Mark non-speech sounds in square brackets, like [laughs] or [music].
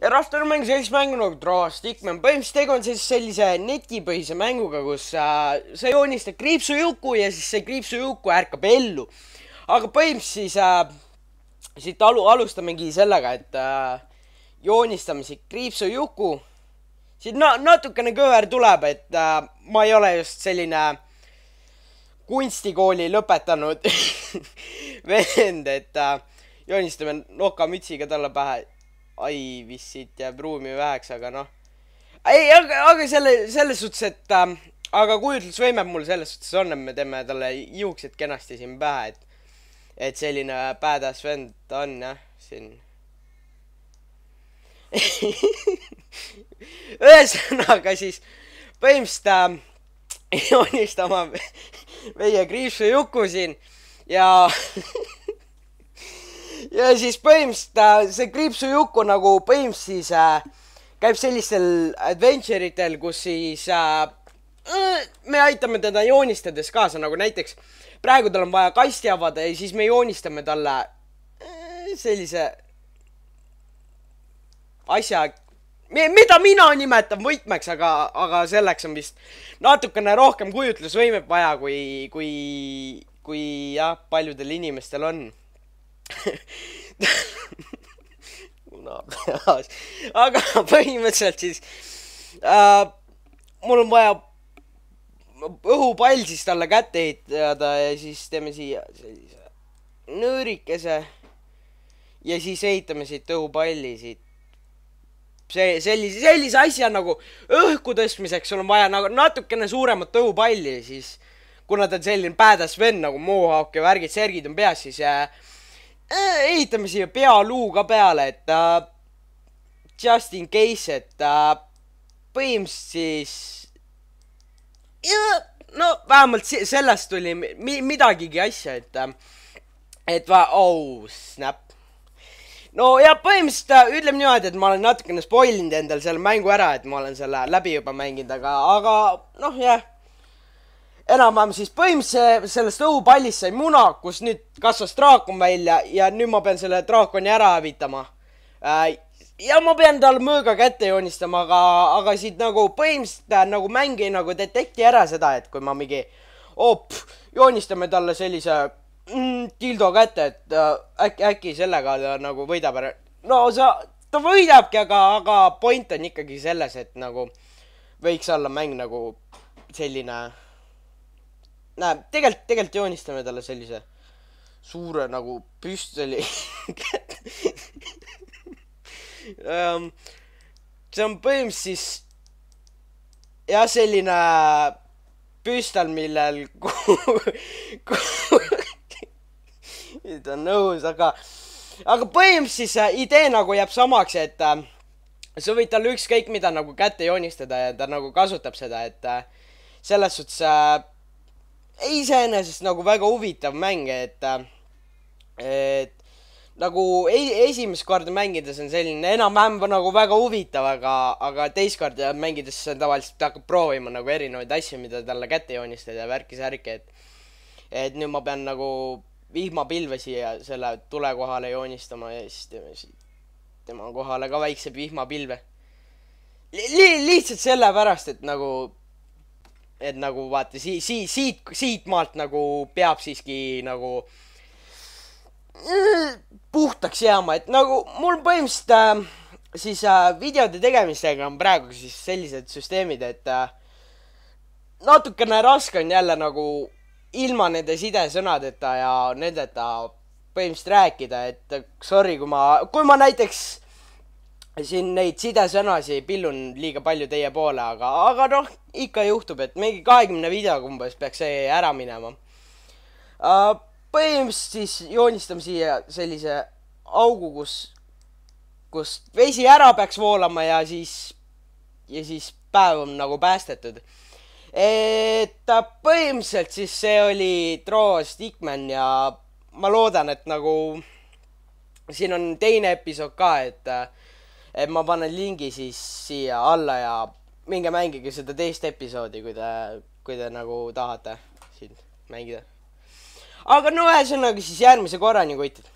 ja Rafter mängis sellist mängu nagu Draw Stickman, põhimõtteliselt tegu on siis sellise netipõhise mänguga, kus sa, äh, sa joonistad kriipsujõuku ja siis see kriipsujõuku ärkab ellu. aga põhimõtteliselt siis äh, siit alu-, alustamegi sellega, et äh, joonistame siit kriipsujuku, siit na-, natukene kõver tuleb, et äh, ma ei ole just selline kunstikooli lõpetanud [laughs] vend, et äh, joonistame nokamütsiga talle pähe ai, vist siit jääb ruumi väheks, aga noh. ei, aga, aga selle, selles suhtes, et äh, aga kujutlusvõime mul selles suhtes on, et me teeme talle juuksed kenasti siin pähe, et et selline badass vend ta on jah, siin [laughs] ühesõnaga siis põhimõtteliselt äh, [laughs] joonistama [laughs] meie kriipsu Juku siin ja ja siis põhimõtteliselt ta, see kriipsujuku nagu põhimõtteliselt siis äh, käib sellistel adventure itel, kus siis äh, äh, me aitame teda joonistades kaasa, nagu näiteks praegu tal on vaja kasti avada ja siis me joonistame talle äh, sellise asja mida mina nimetan võtmeks, aga, aga selleks on vist natukene rohkem kujutlusvõimet vaja, kui, kui, kui jah, paljudel inimestel on muna peas. aga põhimõtteliselt siis äh, mul on vaja õhupall siis talle kätte ehitada ja siis teeme siia sellise nöörikese. ja siis ehitame siit õhupalli siit see, sellise, sellise asja nagu õhku tõstmiseks sul on vaja nagu natukene suuremat õhupalli, siis kuna ta on selline badass vend nagu Mohawk ja värgid-särgid on peas, siis äh, Äh, ehitame siia pealuu ka peale, et uh, just in case, et uh, põhimõtteliselt siis ja no vähemalt sellest tuli mi midagigi asja, et et va-, oh snap. no ja põhimõtteliselt ütleme niimoodi, et ma olen natukene spoil inud endal selle mängu ära, et ma olen selle läbi juba mänginud, aga, aga noh, jah enam-vähem siis põhimõtteliselt sellest õhupallist sai muna, kus nüüd kasvas draakon välja ja nüüd ma pean selle draakoni ära hävitama. Äh, ja ma pean tal mõõga kätte joonistama, aga, aga siit nagu põhimõtteliselt äh, nagu mäng ei nagu detekti ära seda, et kui ma mingi op, joonistame talle sellise mm, tildo kätte, et äh, äkki, äkki sellega ta nagu võidab ära. no sa, ta võidabki, aga, aga point on ikkagi selles, et nagu võiks olla mäng nagu selline näe, tegelikult, tegelikult joonistame talle sellise suure nagu püstoli um, ehm, see on põhimõtteliselt siis jah, selline püstol, millel nüüd on nõus, aga, aga põhimõtteliselt siis äh, idee nagu jääb samaks, et äh, sa võid talle ükskõik mida nagu kätte joonistada ja ta nagu kasutab seda, et äh, selles suhtes äh, iseenesest nagu väga huvitav mäng, et, et nagu e-, esimest korda mängides on selline enam-vähem nagu väga huvitav, aga, aga teist korda mängides tavaliselt ta hakkab proovima nagu erinevaid asju, mida talle kätte joonistada ja värki-särki, et, et nüüd ma pean nagu vihmapilve siia selle tule kohale joonistama ja siis teeme siit tema kohale ka väikse vihmapilve li. Li lihtsalt sellepärast, et nagu et nagu vaata si-, si-, siit, siitmaalt nagu peab siiski nagu mm, puhtaks jääma, et nagu mul põhimõtteliselt äh, siis äh, videode tegemistega on praegu siis sellised süsteemid, et äh, natukene raske on jälle nagu ilma nende sidesõnadeta ja nendeta põhimõtteliselt rääkida, et sorry, kui ma, kui ma näiteks siin neid sidesõnasi pillun liiga palju teie poole, aga, aga noh, ikka juhtub, et mingi kahekümne videoga umbes peaks see ära minema uh,. põhimõtteliselt siis joonistame siia sellise augu, kus, kust vesi ära peaks voolama ja siis, ja siis päev on nagu päästetud. et äh, põhimõtteliselt siis see oli Draw Stickman ja ma loodan, et nagu siin on teine episood ka, et äh, et ma panen lingi siis siia alla ja minge mängige seda teist episoodi, kui te, kui te nagu tahate siin mängida. aga no ühesõnaga siis järgmise korrani, kutid.